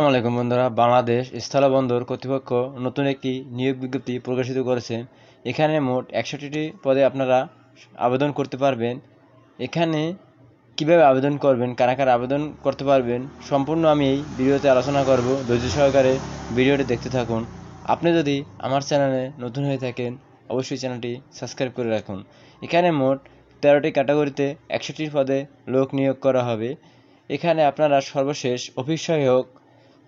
আসসালামু আলাইকুম বন্ধুরা বাংলাদেশ স্থলবন্দর কর্তৃপক্ষ নতুন একটি নিয়োগ বিজ্ঞপ্তি প্রকাশিত করেছে এখানে মোট একষট্টিটি পদে আপনারা আবেদন করতে পারবেন এখানে কিভাবে আবেদন করবেন কারা কারা আবেদন করতে পারবেন সম্পূর্ণ আমি এই ভিডিওতে আলোচনা করব ধৈর্য সহকারে ভিডিওটি দেখতে থাকুন আপনি যদি আমার চ্যানেলে নতুন হয়ে থাকেন অবশ্যই চ্যানেলটি সাবস্ক্রাইব করে রাখুন এখানে মোট তেরোটি ক্যাটাগরিতে একষট্টি পদে লোক নিয়োগ করা হবে এখানে আপনারা সর্বশেষ অফিস সহায়ক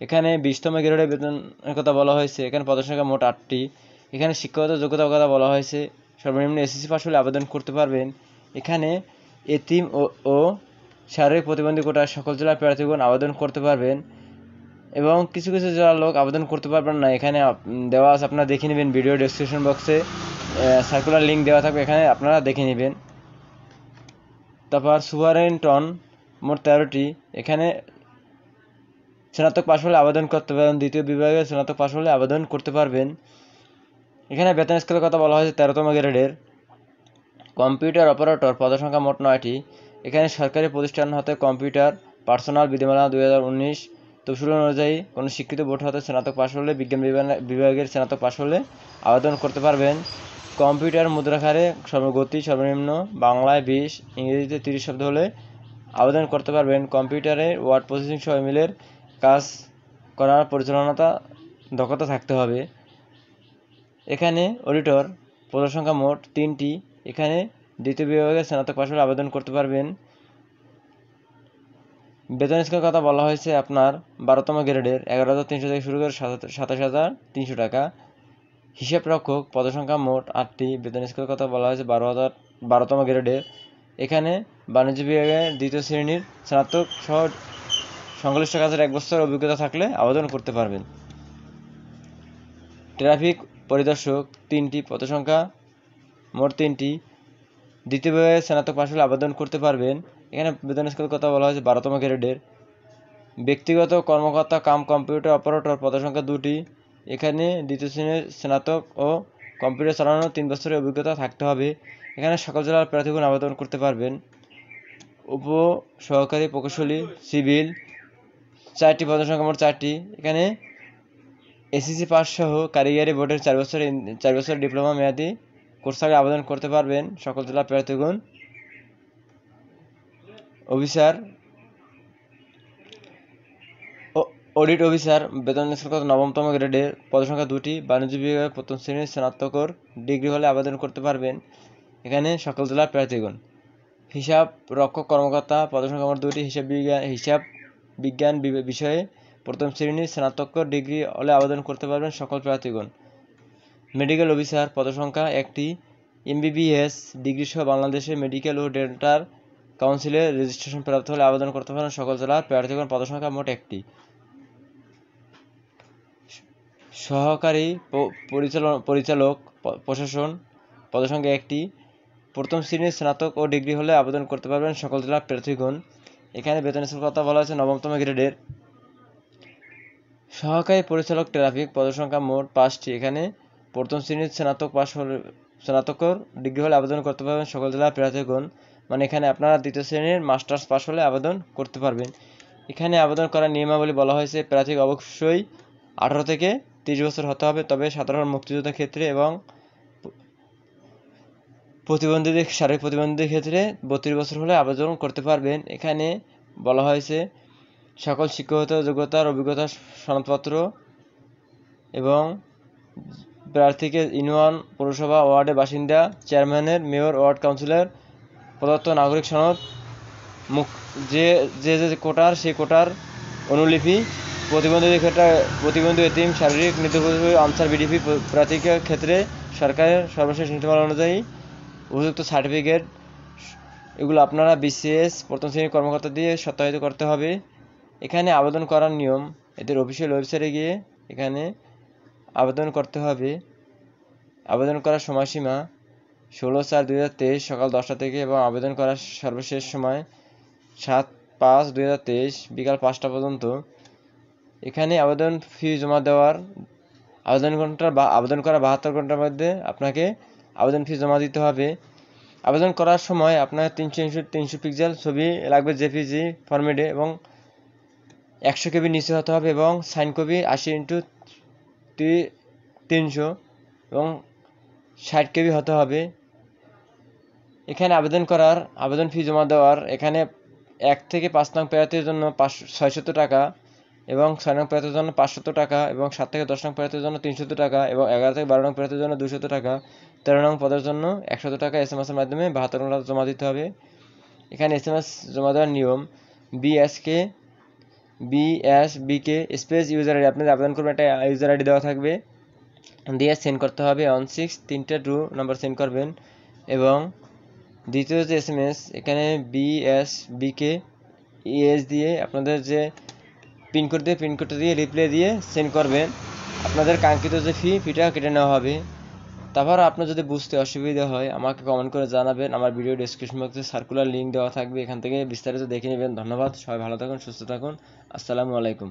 এখানে বিশতম গ্রেডের বেতনের কথা বলা হয়েছে এখানে পদের সংখ্যা মোট আটটি এখানে শিক্ষাগত যোগ্যতার কথা বলা হয়েছে সর্বনিম্ন এসএসসি পাস হলে আবেদন করতে পারবেন এখানে এতিম ও ও শারীরিক প্রতিবন্ধী কোটার সকল জেলার প্রার্থীগণ আবেদন করতে পারবেন এবং কিছু কিছু জেলার লোক আবেদন করতে পারবেন না এখানে দেওয়া আছে আপনারা দেখে নেবেন ভিডিও ডিসক্রিপশন বক্সে সার্কুলার লিঙ্ক দেওয়া থাকবে এখানে আপনারা দেখে নেবেন তারপর সুভারেন্টন মোট তেরোটি এখানে স্নাতক পাশ হলে আবেদন করতে পারবেন দ্বিতীয় বিভাগে স্নাতক পাশ হলে আবেদন করতে পারবেন এখানে বেতন স্কেলের কথা বলা হয়েছে তেরোতম গ্রেডের কম্পিউটার অপারেটর পদসংখ্যা মোট নয়টি এখানে সরকারি প্রতিষ্ঠান হতে কম্পিউটার পার্সোনাল বিধিমালা দুই হাজার উনিশ তফসিল অনুযায়ী কোনো শিক্ষিত বোর্ড হতে স্নাতক পাশ হলে বিজ্ঞান বিভাগের স্নাতক পাশ হলে আবেদন করতে পারবেন কম্পিউটার মুদ্রাখারে সর্বগতি সর্বনিম্ন বাংলায় বিশ ইংরেজিতে তিরিশ শব্দ হলে আবেদন করতে পারবেন কম্পিউটারে ওয়ার্ড প্রসেসিং সহ মিলের কাজ করার পরিচালনাটা দক্ষতা থাকতে হবে এখানে অডিটর পদসংখ্যা মোট তিনটি এখানে দ্বিতীয় বিভাগে স্নাতক পাশে আবেদন করতে পারবেন বেতন স্কেলের কথা বলা হয়েছে আপনার বারোতম গ্রেডের এগারো হাজার তিনশো থেকে শুরু করে সাতাশ হাজার তিনশো টাকা হিসাব রক্ষক পদসংখ্যা মোট আটটি বেতন স্কেলের কথা বলা হয়েছে বারো হাজার বারোতম গ্রেডের এখানে বাণিজ্য বিভাগের দ্বিতীয় শ্রেণীর স্নাতক সহ সংশ্লিষ্ট কাজের এক বছর অভিজ্ঞতা থাকলে আবেদন করতে পারবেন ট্রাফিক পরিদর্শক তিনটি পদসংখ্যা মোট তিনটি দ্বিতীয়ভাবে স্নাতক পাশ হলে আবেদন করতে পারবেন এখানে বেতন স্কেলের কথা বলা হয়েছে বারোতম গ্রেডের ব্যক্তিগত কর্মকর্তা কাম কম্পিউটার অপারেটর পদসংখ্যা দুটি এখানে দ্বিতীয় শ্রেণীর স্নাতক ও কম্পিউটার চালানোর তিন বছরের অভিজ্ঞতা থাকতে হবে এখানে সকল জেলার প্রার্থীগুলো আবেদন করতে পারবেন উপ সহকারী প্রকৌশলী সিভিল চারটি পদের সংখ্যা মোট চারটি এখানে এসএসসি পাস সহ কারিগরি বোর্ডের চার বছর চার বছর ডিপ্লোমা মেয়াদি কোর্স থাকলে আবেদন করতে পারবেন সকল জেলা প্রার্থীগুণ অফিসার অডিট অফিসার বেতন স্কেল নবমতম গ্রেডের পদসংখ্যা দুটি বাণিজ্য বিভাগের প্রথম শ্রেণীর স্নাতকর ডিগ্রি হলে আবেদন করতে পারবেন এখানে সকল জেলার প্রার্থীগণ হিসাব রক্ষক কর্মকর্তা পদসংখ্যা দুটি হিসাব বিজ্ঞান হিসাব বিজ্ঞান বিষয়ে প্রথম শ্রেণীর স্নাতকোত্তর ডিগ্রি হলে আবেদন করতে পারবেন সকল প্রার্থীগণ মেডিকেল অফিসার পদসংখ্যা একটি এমবিবিএস ডিগ্রি সহ বাংলাদেশে মেডিকেল ও ডেন্টাল কাউন্সিলে রেজিস্ট্রেশন প্রাপ্ত হলে আবেদন করতে পারেন সকল জেলার প্রার্থীগণ পদসংখ্যা মোট একটি সহকারী পরিচালক প্রশাসন পদসংখ্যা একটি প্রথম শ্রেণীর স্নাতক ও ডিগ্রি হলে আবেদন করতে পারবেন সকল জেলার প্রার্থীগণ এখানে বেতন স্কুল কথা বলা হয়েছে নবমতম গ্রেডের সহকারী পরিচালক ট্রাফিক পদসংখ্যা মোট পাঁচটি এখানে প্রথম শ্রেণীর স্নাতক পাশ হলে স্নাতকর ডিগ্রি হলে আবেদন করতে পারবেন সকল জেলার প্রার্থীগণ মানে এখানে আপনারা দ্বিতীয় শ্রেণীর মাস্টার্স পাশ হলে আবেদন করতে পারবেন এখানে আবেদন করার নিয়মাবলী বলা হয়েছে প্রার্থী অবশ্যই আঠারো থেকে তিরিশ বছর হতে হবে তবে সাধারণ মুক্তিযোদ্ধা ক্ষেত্রে এবং প্রতিবন্ধীদের শারীরিক প্রতিবন্ধীদের ক্ষেত্রে বত্রিশ বছর হলে আবেদন করতে পারবেন এখানে বলা হয়েছে সকল শিক্ষাগত যোগ্যতার অভিজ্ঞতা সনদপত্র এবং প্রার্থীকে ইউনিয়ন পৌরসভা ওয়ার্ডের বাসিন্দা চেয়ারম্যানের মেয়র ওয়ার্ড কাউন্সিলর প্রদত্ত নাগরিক সনদ মুখ যে যে যে কোটার সেই কোটার অনুলিপি প্রতিবন্ধীদের ক্ষেত্রে প্রতিবন্ধী এতিম শারীরিক নিত্যপ্রতিবন্ধী আনসার বিডিপি প্রার্থীকে ক্ষেত্রে সরকারের সর্বশেষ নীতিমালা অনুযায়ী উপযুক্ত সার্টিফিকেট এগুলো আপনারা বিসিএস প্রথম শ্রেণীর কর্মকর্তা দিয়ে সত্যায়িত করতে হবে এখানে আবেদন করার নিয়ম এদের অফিসিয়াল ওয়েবসাইটে গিয়ে এখানে আবেদন করতে হবে আবেদন করার সময়সীমা ষোলো চার দুই হাজার তেইশ সকাল দশটা থেকে এবং আবেদন করার সর্বশেষ সময় সাত পাঁচ দুই হাজার তেইশ বিকাল পাঁচটা পর্যন্ত এখানে আবেদন ফি জমা দেওয়ার আবেদন ঘন্টা বা আবেদন করা বাহাত্তর ঘন্টার মধ্যে আপনাকে আবেদন ফি জমা দিতে হবে আবেদন করার সময় আপনার তিনশো ইঞ্চু তিনশো পিক্সেল ছবি লাগবে জেপিজি ফরম্যাটে এবং একশো কেবি নিচে হতে হবে এবং সাইন কপি আশি ইন্টু তিনশো এবং ষাট কেবি হতে হবে এখানে আবেদন করার আবেদন ফি জমা দেওয়ার এখানে এক থেকে পাঁচ নং প্রার্থীর জন্য পাঁচশো ছয়শত টাকা এবং ছয় নং প্রার্থীর জন্য পাঁচশত টাকা এবং সাত থেকে দশ নং প্রার্থীর জন্য তিনশত টাকা এবং এগারো থেকে বারো নং প্রার্থীর জন্য দুশত টাকা তেরো নং পদের জন্য একশত টাকা এস এম এসের মাধ্যমে বাহাত্তর নম্বর জমা দিতে হবে এখানে এস এম এস জমা দেওয়ার নিয়ম B S K B K space user ID আপনাদের আবেদন করবেন একটা ইউজার আইডি দেওয়া থাকবে দিয়ে সেন্ড করতে হবে অন সিক্স তিনটে টু নাম্বার সেন্ড করবেন এবং দ্বিতীয় যে এস এম এস এখানে বিকে ইএস e দিয়ে আপনাদের যে প্রিন্ট করতে প্রিন্ট করতে দিয়ে রিপ্লে দিয়ে সেন্ড করবেন আপনাদের কাঙ্ক্ষিত যে ফি ফিটা কেটে নেওয়া হবে তারপর আপনার যদি বুঝতে অসুবিধা হয় আমাকে কমেন্ট করে জানাবেন আমার ভিডিও ডিসক্রিপশন বক্সে সার্কুলার লিঙ্ক দেওয়া থাকবে এখান থেকে বিস্তারিত দেখে নেবেন ধন্যবাদ সবাই ভালো থাকুন সুস্থ থাকুন আসসালামু আলাইকুম